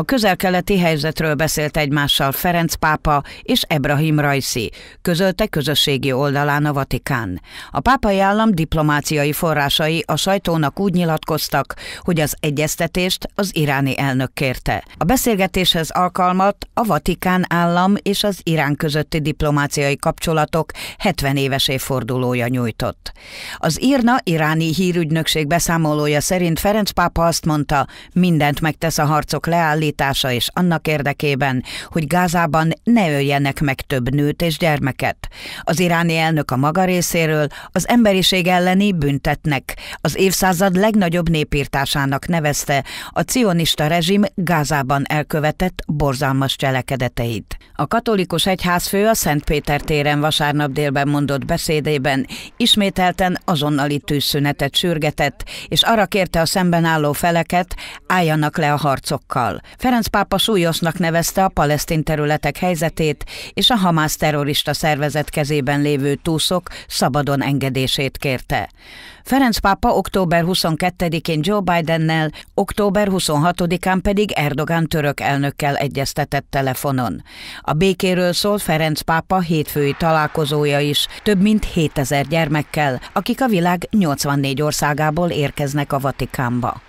A közelkeleti helyzetről beszélt egymással Ferenc pápa és Ebrahim Rajsi, közölte közösségi oldalán a Vatikán. A pápai állam diplomáciai forrásai a sajtónak úgy nyilatkoztak, hogy az egyeztetést az iráni elnök kérte. A beszélgetéshez alkalmat a Vatikán állam és az Irán közötti diplomáciai kapcsolatok 70 éves évfordulója nyújtott. Az írna iráni hírügynökség beszámolója szerint Ferenc pápa azt mondta, mindent megtesz a harcok leállítására, megállítása és annak érdekében, hogy Gázában ne öljenek meg több nőt és gyermeket. Az iráni elnök a maga részéről az emberiség elleni büntetnek, az évszázad legnagyobb népírtásának nevezte a cionista rezsim Gázában elkövetett borzalmas cselekedeteit. A katolikus egyházfő a Szent Péter téren vasárnap délben mondott beszédében ismételten azonnali tűzszünetet sürgetett, és arra kérte a szemben álló feleket, álljanak le a harcokkal. Ferenc pápa súlyosnak nevezte a palesztin területek helyzetét és a Hamász terrorista szervezet kezében lévő túszok szabadon engedését kérte. Ferenc pápa október 22-én Joe Bidennel, október 26-án pedig Erdogan török elnökkel egyeztetett telefonon. A békéről szól Ferenc pápa hétfői találkozója is, több mint 7000 gyermekkel, akik a világ 84 országából érkeznek a Vatikánba.